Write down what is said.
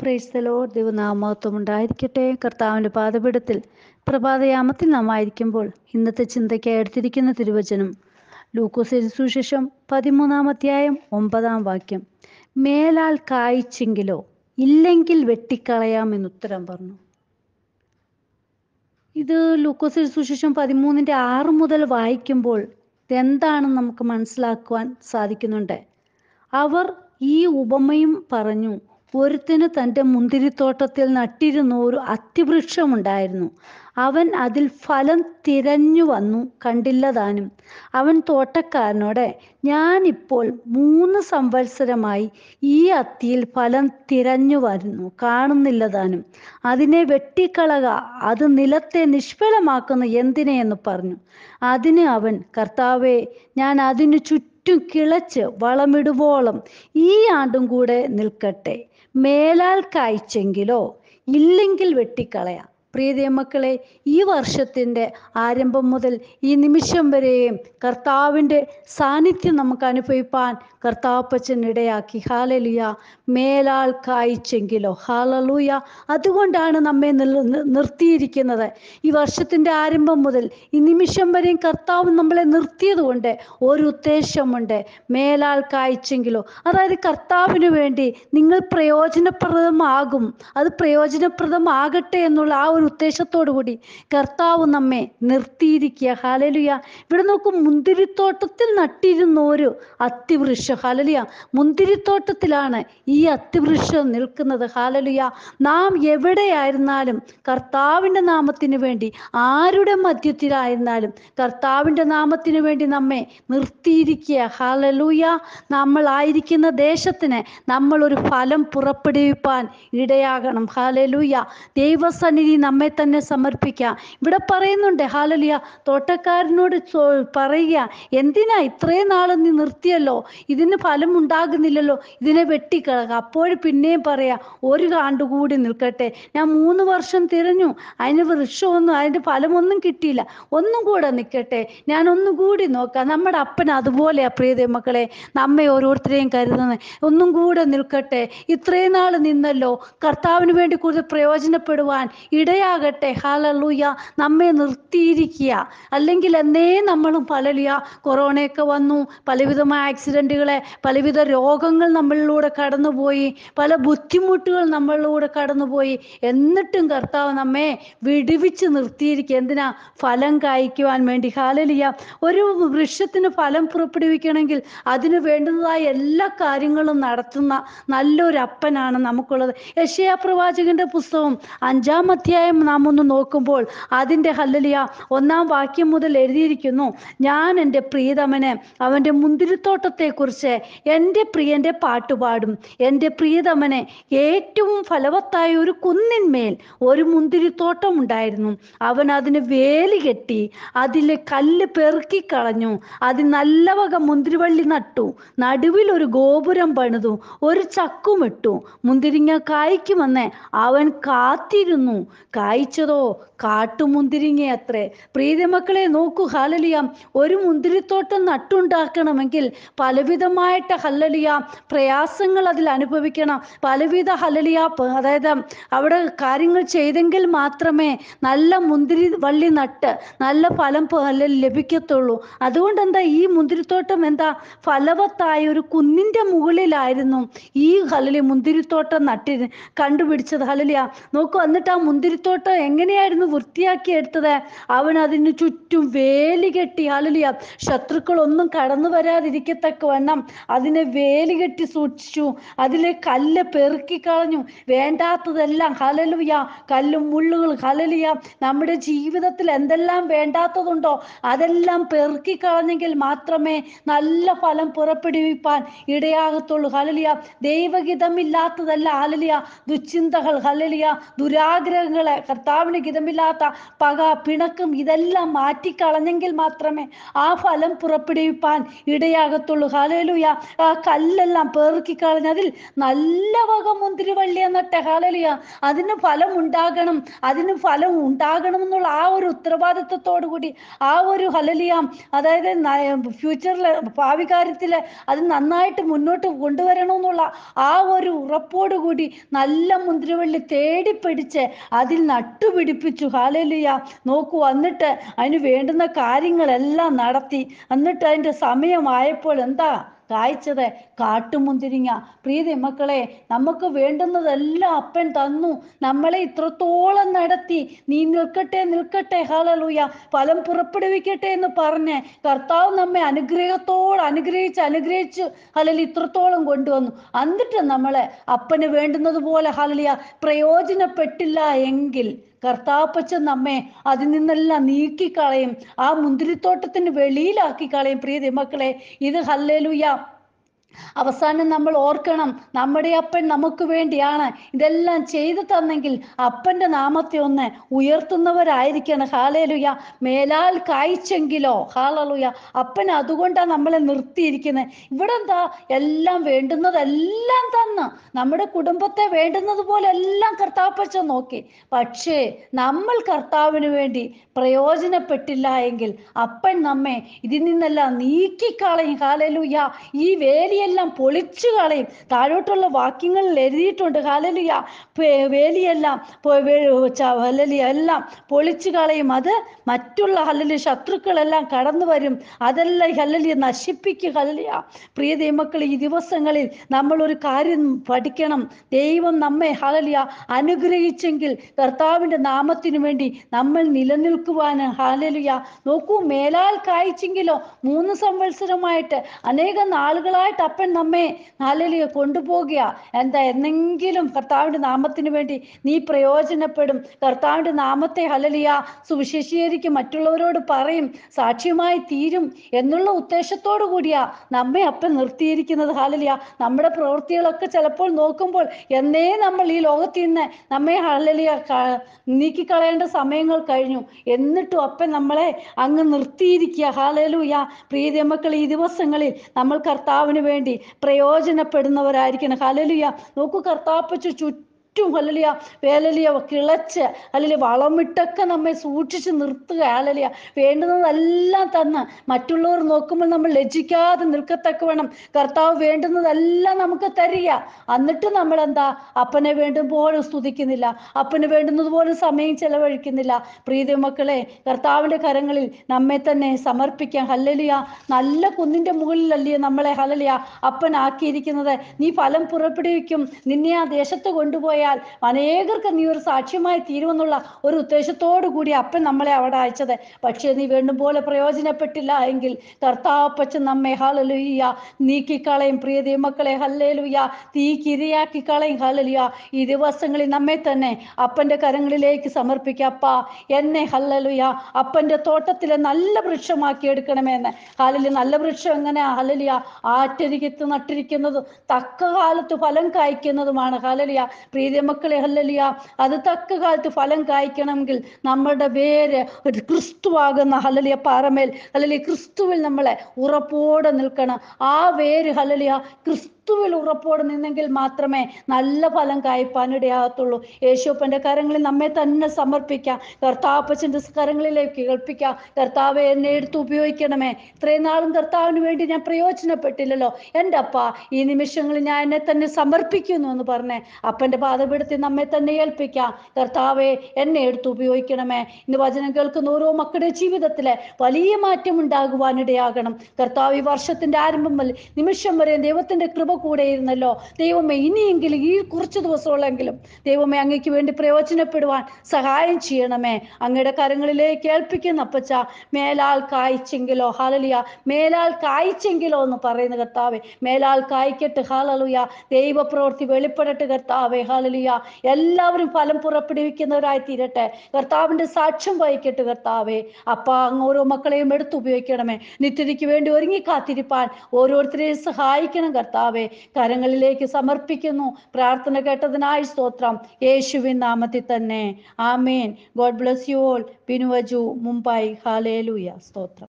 പ്രേസ്തലോ ദൈവനാമത്വം ഉണ്ടായിരിക്കട്ടെ കർത്താവിൻ്റെ പാതപീഠത്തിൽ പ്രഭാതയാമത്തിൽ നാം ആയിരിക്കുമ്പോൾ ഇന്നത്തെ ചിന്തയ്ക്കായി എടുത്തിരിക്കുന്ന തിരുവചനം ലൂക്കോസ് സുശേഷം പതിമൂന്നാം അധ്യായം ഒമ്പതാം വാക്യം മേലാൽ കായ്ച്ചെങ്കിലോ ഇല്ലെങ്കിൽ വെട്ടിക്കളയാം എന്ന് ഉത്തരം പറഞ്ഞു ഇത് ലൂക്കോസ് സുശേഷം പതിമൂന്നിൻ്റെ ആറ് മുതൽ വായിക്കുമ്പോൾ ഇതെന്താണെന്ന് നമുക്ക് മനസ്സിലാക്കുവാൻ സാധിക്കുന്നുണ്ട് അവർ ഈ ഉപമയും പറഞ്ഞു ഒരുത്തിന് തൻ്റെ മുന്തിരിത്തോട്ടത്തിൽ നട്ടിരുന്ന ഒരു അത്തിവൃക്ഷമുണ്ടായിരുന്നു അവൻ അതിൽ ഫലം തിരഞ്ഞു വന്നു കണ്ടില്ലതാനും അവൻ തോട്ടക്കാരനോടെ ഞാനിപ്പോൾ മൂന്ന് സംവത്സരമായി ഈ അത്തിയിൽ ഫലം തിരഞ്ഞു വരുന്നു കാണുന്നില്ലതാനും അതിനെ വെട്ടിക്കളക അത് നിലത്തെ നിഷ്ഫലമാക്കുന്ന എന്തിനെയെന്ന് പറഞ്ഞു അതിന് അവൻ കർത്താവെ ഞാൻ അതിനു ചുറ്റും കിളച്ച് വളമിടുവോളം ഈ ആണ്ടും കൂടെ നിൽക്കട്ടെ മേലാൽ കായ്ച്ചെങ്കിലോ ഇല്ലെങ്കിൽ വെട്ടിക്കളയാം പ്രീതിയ മക്കളെ ഈ വർഷത്തിൻ്റെ ആരംഭം മുതൽ ഈ നിമിഷം വരെയും കർത്താവിൻ്റെ സാന്നിധ്യം നമുക്ക് അനുഭവിപ്പാൻ കർത്താപ്പച്ചൻ ഇടയാക്കി ഹാലലുയ മേലാൾ കായ്ച്ചെങ്കിലോ ഹാലലൂയ അതുകൊണ്ടാണ് നമ്മെ നിർത്തിയിരിക്കുന്നത് ഈ വർഷത്തിൻ്റെ ആരംഭം മുതൽ ഈ നിമിഷം വരെയും കർത്താവ് നമ്മളെ നിർത്തിയതുകൊണ്ട് ഒരു ഉദ്ദേശമുണ്ട് മേലാൾ കായ്ച്ചെങ്കിലോ അതായത് കർത്താവിന് വേണ്ടി നിങ്ങൾ പ്രയോജനപ്രദമാകും അത് പ്രയോജനപ്രദമാകട്ടെ എന്നുള്ള ആ ഒരു ഉദ്ദേശത്തോടു കൂടി കർത്താവ് നമ്മെ നിർത്തിയിരിക്കുക ഹാലലിയ ഇവിടെ നോക്കും മുന്തിരിത്തോട്ടത്തിൽ നട്ടിരുന്ന ഒരു അത്തിവൃക്ഷം ഹാലലിയ മുന്തിരിത്തോട്ടത്തിലാണ് ഈ അത്തിവൃക്ഷം നിൽക്കുന്നത് ഹാലലിയ നാം എവിടെയായിരുന്നാലും കർത്താവിൻ്റെ നാമത്തിന് വേണ്ടി ആരുടെ മധ്യത്തിലായിരുന്നാലും കർത്താവിൻ്റെ നാമത്തിന് വേണ്ടി നമ്മെ നിർത്തിയിരിക്കുക ഹാലലൂയ ആയിരിക്കുന്ന ദേശത്തിന് നമ്മൾ ഒരു ഫലം പുറപ്പെടുവിപ്പാൻ ഇടയാകണം ഹാലലൂയ ദൈവസന്നിധി നമ്മൾ നമ്മെ തന്നെ സമർപ്പിക്കാം ഇവിടെ പറയുന്നുണ്ട് ഹാലലിയ തോട്ടക്കാരനോട് പറയുക എന്തിനാ ഇത്രയും നാൾ നീ നിർത്തിയല്ലോ ഇതിന് ഫലം ഉണ്ടാകുന്നില്ലല്ലോ ഇതിനെ വെട്ടിക്കളക അപ്പോൾ പിന്നെയും പറയാം ഒരു കാണ്ട് കൂടി നിൽക്കട്ടെ ഞാൻ മൂന്ന് വർഷം തിരഞ്ഞു അതിന് വൃക്ഷമൊന്നും അതിൻ്റെ ഫലമൊന്നും കിട്ടിയില്ല ഒന്നും കൂടെ നിൽക്കട്ടെ ഞാൻ ഒന്നും കൂടി നോക്കാം നമ്മുടെ അപ്പൻ അതുപോലെയാ പ്രിയതേ മക്കളെ നമ്മെ ഓരോരുത്തരെയും കരുതുന്നത് ഒന്നും കൂടെ നിൽക്കട്ടെ ഇത്രയും നാൾ നിന്നല്ലോ കർത്താവിന് വേണ്ടി കൂടുതൽ പ്രയോജനപ്പെടുവാൻ ഇട ഇടയാകട്ടെ ഹാലലൂയ നമ്മെ നിർത്തിയിരിക്കുക അല്ലെങ്കിൽ എന്നേ നമ്മളും പലലിയ കൊറോണയൊക്കെ വന്നു പലവിധമായ ആക്സിഡൻറ്റുകളെ പലവിധ രോഗങ്ങൾ നമ്മളിലൂടെ കടന്നുപോയി പല ബുദ്ധിമുട്ടുകൾ നമ്മളിലൂടെ കടന്നുപോയി എന്നിട്ടും കർത്താവ് നമ്മെ വിടുവിച്ച് നിർത്തിയിരിക്കുക എന്തിനാ ഫലം കായ്ക്കുവാൻ വേണ്ടി ഹാലലിയ ഒരു വൃക്ഷത്തിന് ഫലം പുറപ്പെടുവിക്കണമെങ്കിൽ അതിന് വേണ്ടുന്നതായ എല്ലാ കാര്യങ്ങളും നടത്തുന്ന നല്ലൊരു അപ്പനാണ് നമുക്കുള്ളത് യശയാ പ്രവാചകന്റെ പുസ്തകം അഞ്ചാം അധ്യായം അധ്യായം നാം ഒന്ന് നോക്കുമ്പോൾ അതിൻ്റെ ഹല്ലലിയ ഒന്നാം വാക്യം മുതൽ എഴുതിയിരിക്കുന്നു ഞാൻ എൻ്റെ പ്രീതമന് അവൻ്റെ മുന്തിരിത്തോട്ടത്തെക്കുറിച്ച് എൻ്റെ പ്രിയൻ്റെ പാട്ടുപാടും എൻ്റെ പ്രിയതമന് ഏറ്റവും ഫലവത്തായ ഒരു കുന്നിന്മേൽ ഒരു മുന്തിരിത്തോട്ടം ഉണ്ടായിരുന്നു അവൻ അതിന് വേലി കെട്ടി അതിൽ കല്ല് പെറുക്കി കളഞ്ഞു അതിൽ നല്ല വക മുന്തിരിവള്ളി നട്ടു നടുവിൽ ഒരു ഗോപുരം പണിതു ഒരു ചക്കുമിട്ടു മുന്തിരിങ്ങ കായ്ക്കുമെന്ന് അവൻ കാത്തിരുന്നു కాయచ్చును കാട്ടുമുന്തിരിങ്ങ അത്രേ പ്രീതിമക്കളെ നോക്കൂ ഹലലിയ ഒരു മുന്തിരിത്തോട്ടം നട്ടുണ്ടാക്കണമെങ്കിൽ പലവിധമായിട്ട് ഹല്ലലിയ പ്രയാസങ്ങൾ അതിൽ അനുഭവിക്കണം പലവിധ ഹലലിയ അതായത് അവിടെ കാര്യങ്ങൾ ചെയ്തെങ്കിൽ മാത്രമേ നല്ല മുന്തിരി വള്ളി നട്ട് നല്ല ഫലം ലഭിക്കത്തുള്ളൂ അതുകൊണ്ട് എന്താ ഈ മുന്തിരിത്തോട്ടം എന്താ ഫലവത്തായ ഒരു കുന്നിൻ്റെ മുകളിലായിരുന്നു ഈ ഹലലി മുന്തിരിത്തോട്ടം നട്ടി കണ്ടുപിടിച്ചത് ഹലലിയ നോക്കൂ എന്നിട്ട് ആ മുന്തിരിത്തോട്ടം എങ്ങനെയായിരുന്നു വൃത്തിയാക്കി എടുത്തത് അവൻ അതിന് ചുറ്റും വേലി കെട്ടി ശത്രുക്കൾ ശത്രുക്കളൊന്നും കടന്നു വരാതിരിക്കത്തക്ക വണ്ണം അതിനെ വേലി കെട്ടി സൂക്ഷിച്ചു അതിലെ കല്ല് പെറുക്കി കളഞ്ഞു വേണ്ടാത്തതെല്ലാം ഹലലുയ കല്ലും മുള്ളുകൾ ഹലലിയ നമ്മുടെ ജീവിതത്തിൽ എന്തെല്ലാം വേണ്ടാത്തതുണ്ടോ അതെല്ലാം പെറുക്കി കളഞ്ഞെങ്കിൽ മാത്രമേ നല്ല ഫലം പുറപ്പെടുവിപ്പാൻ ഇടയാകത്തുള്ളൂ ഹലലിയ ദൈവഗിതമില്ലാത്തതല്ല ഹലലിയ ദുശ്ചിന്തകൾ ഹലലിയ ദുരാഗ്രഹങ്ങളെ കർത്താവിന് ഗിതമില്ല ഇല്ലാത്ത പക പിണക്കും ഇതെല്ലാം മാറ്റിക്കളഞ്ഞെങ്കിൽ മാത്രമേ ആ ഫലം പുറപ്പെടുവിപ്പാൻ ഇടയാകത്തുള്ളൂ ഹാലലുയ ആ കല്ലെല്ലാം പേർക്കി കളഞ്ഞതിൽ നല്ല വക മുന്തിരിവള്ളിയെ നട്ടെ ഹാലലുയ അതിന് ഫലം ഉണ്ടാകണം അതിന് ഫലം ഉണ്ടാകണം എന്നുള്ള ആ ഒരു ഉത്തരവാദിത്വത്തോടു കൂടി ആ ഒരു ഹലലിയ അതായത് ഫ്യൂച്ചറിൽ ഭാവി കാര്യത്തിൽ അത് നന്നായിട്ട് മുന്നോട്ട് കൊണ്ടുവരണമെന്നുള്ള ആ ഒരു ഉറപ്പോടുകൂടി നല്ല മുന്തിരിവള്ളി തേടിപ്പിടിച്ച് അതിൽ നട്ടുപിടിപ്പിച്ചു യേശു ഹാലലിയ നോക്കൂ എന്നിട്ട് അതിന് വേണ്ടുന്ന കാര്യങ്ങളെല്ലാം നടത്തി എന്നിട്ട് അതിൻ്റെ സമയമായപ്പോൾ എന്താ കായ്ച്ചത് കാട്ടുമുന്തിരിങ്ങ പ്രീതി മക്കളെ നമുക്ക് വേണ്ടുന്നതെല്ലാം അപ്പൻ തന്നു നമ്മളെ ഇത്രത്തോളം നടത്തി നീ നിൽക്കട്ടെ നിൽക്കട്ടെ ഹാലലൂയ ഫലം പുറപ്പെടുവിക്കട്ടെ എന്ന് പറഞ്ഞ് കർത്താവ് നമ്മെ അനുഗ്രഹത്തോട് അനുഗ്രഹിച്ച് അനുഗ്രഹിച്ച് ഹലലി ഇത്രത്തോളം കൊണ്ടുവന്നു എന്നിട്ട് നമ്മളെ അപ്പന് വേണ്ടുന്നത് പോലെ ഹാലലിയ പ്രയോജനപ്പെട്ടില്ല എങ്കിൽ കർത്താപ്പച്ച നമ്മെ അതിൽ നിന്നെല്ലാം നീക്കിക്കളയും ആ മുന്തിരിത്തോട്ടത്തിന് വെളിയിലാക്കി കളയും പ്രിയ ദൈവമക്കളെ ഇത് ഹല്ലേലൂയ അവസാനം നമ്മൾ ഓർക്കണം നമ്മുടെ അപ്പൻ നമുക്ക് വേണ്ടിയാണ് ഇതെല്ലാം ചെയ്തു തന്നെങ്കിൽ അപ്പന്റെ നാമത്തെ ഒന്ന് ഉയർത്തുന്നവരായിരിക്കണം ഹാലലുയ മേലാൽ കായ്ച്ചെങ്കിലോ ഹാലലുയ അപ്പൻ അതുകൊണ്ടാണ് നമ്മളെ നിർത്തിയിരിക്കുന്നത് ഇവിടെ എന്താ എല്ലാം വേണ്ടുന്നതെല്ലാം തന്ന് നമ്മുടെ കുടുംബത്തെ വേണ്ടുന്നത് പോലെ എല്ലാം കർത്താപ്പച്ച നോക്കി പക്ഷേ നമ്മൾ കർത്താവിന് വേണ്ടി പ്രയോജനപ്പെട്ടില്ല എങ്കിൽ അപ്പൻ നമ്മെ ഇതിൽ നിന്നെല്ലാം നീക്കിക്കളയും ഹാലലുയ ഈ വേലിയെ വേലിയെല്ലാം പൊളിച്ചു കളയും താഴോട്ടുള്ള വാക്യങ്ങളിൽ എഴുതിയിട്ടുണ്ട് ഹലലിയ വേലിയെല്ലാം ഹലലിയ എല്ലാം പൊളിച്ചു കളയും അത് മറ്റുള്ള ഹലലിയ ശത്രുക്കളെല്ലാം കടന്നു വരും അതെല്ലാം ഹലലിയ നശിപ്പിക്കുക ഹലലിയ പ്രിയ ദൈവമക്കൾ ഈ ദിവസങ്ങളിൽ നമ്മൾ ഒരു കാര്യം പഠിക്കണം ദൈവം നമ്മെ ഹലലിയ അനുഗ്രഹിച്ചെങ്കിൽ കർത്താവിൻ്റെ നാമത്തിനു വേണ്ടി നമ്മൾ നിലനിൽക്കുവാന് ഹലലിയ നോക്കൂ മേലാൽ കായ്ച്ചെങ്കിലോ മൂന്ന് സംവത്സരമായിട്ട് അനേകം നാളുകളായിട്ട് പാർപ്പൻ നമ്മെ നാലിലേക്ക് കൊണ്ടുപോകുക എന്താ എന്നെങ്കിലും കർത്താവിൻ്റെ നാമത്തിന് വേണ്ടി നീ പ്രയോജനപ്പെടും കർത്താവിൻ്റെ നാമത്തെ ഹലലിയ സുവിശേഷീകരിക്കും മറ്റുള്ളവരോട് പറയും സാക്ഷ്യമായി തീരും എന്നുള്ള ഉദ്ദേശത്തോടു കൂടിയാ നമ്മെ അപ്പൻ നിർത്തിയിരിക്കുന്നത് ഹലലിയ നമ്മുടെ പ്രവൃത്തികളൊക്കെ ചിലപ്പോൾ നോക്കുമ്പോൾ എന്നേ നമ്മൾ ഈ ലോകത്തിൽ നിന്ന് നമ്മെ ഹലലിയ നീക്കിക്കളയേണ്ട സമയങ്ങൾ കഴിഞ്ഞു എന്നിട്ടും അപ്പൻ നമ്മളെ അങ്ങ് നിർത്തിയിരിക്കുക ഹാലലൂയ പ്രീതി മക്കൾ ഈ ദിവസങ്ങളിൽ നമ്മൾ കർത്താവിന് വേണ്ടി വേണ്ടി പ്രയോജനപ്പെടുന്നവരായിരിക്കണം ഹലലുയ നോക്കൂ കർത്താപ്പച്ചു ചുറ്റും ചുറ്റും ഹലലിയ വേലലിയ കിളച്ച് അല്ലെങ്കിൽ വളമിട്ടൊക്കെ നമ്മെ സൂക്ഷിച്ച് നിർത്തുക ഹലലിയ വേണ്ടുന്നതെല്ലാം തന്ന് മറ്റുള്ളവർ നോക്കുമ്പോൾ നമ്മൾ ലജ്ജിക്കാതെ നിൽക്കത്തക്ക വേണം കർത്താവ് വേണ്ടുന്നതെല്ലാം നമുക്ക് തരിക എന്നിട്ട് നമ്മൾ എന്താ അപ്പനെ വേണ്ടും പോലും സ്തുതിക്കുന്നില്ല അപ്പന് വേണ്ടുന്നത് പോലും സമയം ചെലവഴിക്കുന്നില്ല പ്രീതി മക്കളെ കർത്താവിൻ്റെ കരങ്ങളിൽ നമ്മെ തന്നെ സമർപ്പിക്കാം ഹല്ലലിയ നല്ല കുന്നിൻ്റെ മുകളിലല്ലേ നമ്മളെ ഹലലിയ അപ്പനാക്കിയിരിക്കുന്നത് നീ ഫലം പുറപ്പെടുവിക്കും നിന്നെ ആ ദേശത്ത് കൊണ്ടുപോയ പറയാൻ അനേകർക്ക് നീ ഒരു സാക്ഷ്യമായി തീരുമെന്നുള്ള ഒരു ഉദ്ദേശത്തോടു കൂടി അപ്പൻ നമ്മളെ അവിടെ അയച്ചത് പക്ഷേ നീ വേണ്ടും പോലെ പ്രയോജനപ്പെട്ടില്ല എങ്കിൽ കർത്താവപ്പച്ചൻ നമ്മെ ഹലലുയ്യ നീക്കിക്കളയും പ്രിയ ദൈവമക്കളെ ഹല്ലേലുയ്യ തീക്കിരയാക്കി കളയും ഹലലുയ്യ ഈ ദിവസങ്ങളിൽ നമ്മെ തന്നെ അപ്പന്റെ കരങ്ങളിലേക്ക് സമർപ്പിക്കപ്പ എന്നെ ഹല്ലലുയ്യ അപ്പന്റെ തോട്ടത്തിലെ നല്ല വൃക്ഷമാക്കി എടുക്കണമെന്ന് ഹാലിൽ നല്ല വൃക്ഷം എങ്ങനെയാ ഹലലിയ ആറ്റരികത്ത് നട്ടിരിക്കുന്നതും തക്ക കാലത്ത് ഫലം കായ്ക്കുന്നതുമാണ് ഹലലിയ പ്രീതി ഇല്ലേ മക്കളെ ഹല്ലലിയ അത് തക്ക കാലത്ത് ഫലം കായ്ക്കണമെങ്കിൽ നമ്മളുടെ പേര് ഒരു ക്രിസ്തുവാകുന്ന ഹലലിയ പാറമേൽ അല്ലെങ്കിൽ ക്രിസ്തുവിൽ നമ്മളെ ഉറപ്പോടെ നിൽക്കണം ആ വേര് ഹലലിയ ക്രിസ്തു ക്രിസ്തുവിൽ ഉറപ്പോടെ നിന്നെങ്കിൽ മാത്രമേ നല്ല ഫലം കായ്പാനിടയാകത്തുള്ളൂ യേശോപ്പൻ്റെ കരങ്ങളിൽ നമ്മെ തന്നെ സമർപ്പിക്കാം കർത്താപ്പച്ചൻ്റെ കരങ്ങളിലേക്ക് കേൾപ്പിക്കാം കർത്താവെ എന്നെ എടുത്ത് ഉപയോഗിക്കണമേ ഇത്രയും നാളും കർത്താവിന് വേണ്ടി ഞാൻ പ്രയോജനപ്പെട്ടില്ലല്ലോ എൻ്റെ അപ്പ ഈ നിമിഷങ്ങളിൽ ഞാൻ എന്നെ തന്നെ സമർപ്പിക്കുന്നു എന്ന് പറഞ്ഞേ അപ്പൻ്റെ പാതപീഠത്തിൽ നമ്മെ തന്നെ ഏൽപ്പിക്കാം കർത്താവെ എന്നെ എടുത്ത് ഉപയോഗിക്കണമേ ഇന്ന് വചനം കേൾക്കുന്ന ഓരോ മക്കളുടെ ജീവിതത്തിലെ വലിയ മാറ്റം ഉണ്ടാകുവാനിടയാകണം കർത്താവ് ഈ വർഷത്തിൻ്റെ ആരംഭം നിമിഷം വരെ ദൈവത്തിൻ്റെ കൃപ കൂടെ ഇരുന്നല്ലോ ദൈവമേ ഇനിയെങ്കിലും ഈ കുറച്ച് ദിവസമുള്ളെങ്കിലും ദൈവമേ അങ്ങയ്ക്ക് വേണ്ടി പ്രയോജനപ്പെടുവാൻ സഹായം ചെയ്യണമേ അങ്ങയുടെ കരങ്ങളിലേക്ക് ഏൽപ്പിക്കുന്ന അപ്പച്ച മേലാൽ കായ്ച്ചെങ്കിലോ ഹാലലിയ മേലാൽ കായ്ച്ചെങ്കിലോ എന്ന് പറയുന്ന കർത്താവെ മേലാൽ കായ്ക്കട്ട് ഹാലലുയ ദൈവപ്രവൃത്തി വെളിപ്പെടട്ട് കർത്താവെ ഹാലലിയ എല്ലാവരും ഫലം പുറപ്പെടുവിക്കുന്നവരായി തീരട്ടെ കർത്താവിന്റെ സാക്ഷ്യം വഹിക്കട്ടെ കർത്താവെ അപ്പ അങ്ങ് ഓരോ മക്കളെയും എടുത്ത് ഉപയോഗിക്കണമേ നിത്യതയ്ക്ക് വേണ്ടി ഒരുങ്ങി കാത്തിരിപ്പാൻ ഓരോരുത്തരെയും സഹായിക്കണം കർത്താവെ കരങ്ങളിലേക്ക് സമർപ്പിക്കുന്നു പ്രാർത്ഥന കേട്ടതിനായി സ്തോത്രം യേശുവിൻ നാമത്തിൽ തന്നെ ആമേൻ ഗോഡ് ബ്ലസ് യു ഓൾ പിൻവജു മുംബൈ ഹാലേലൂയ സ്തോത്രം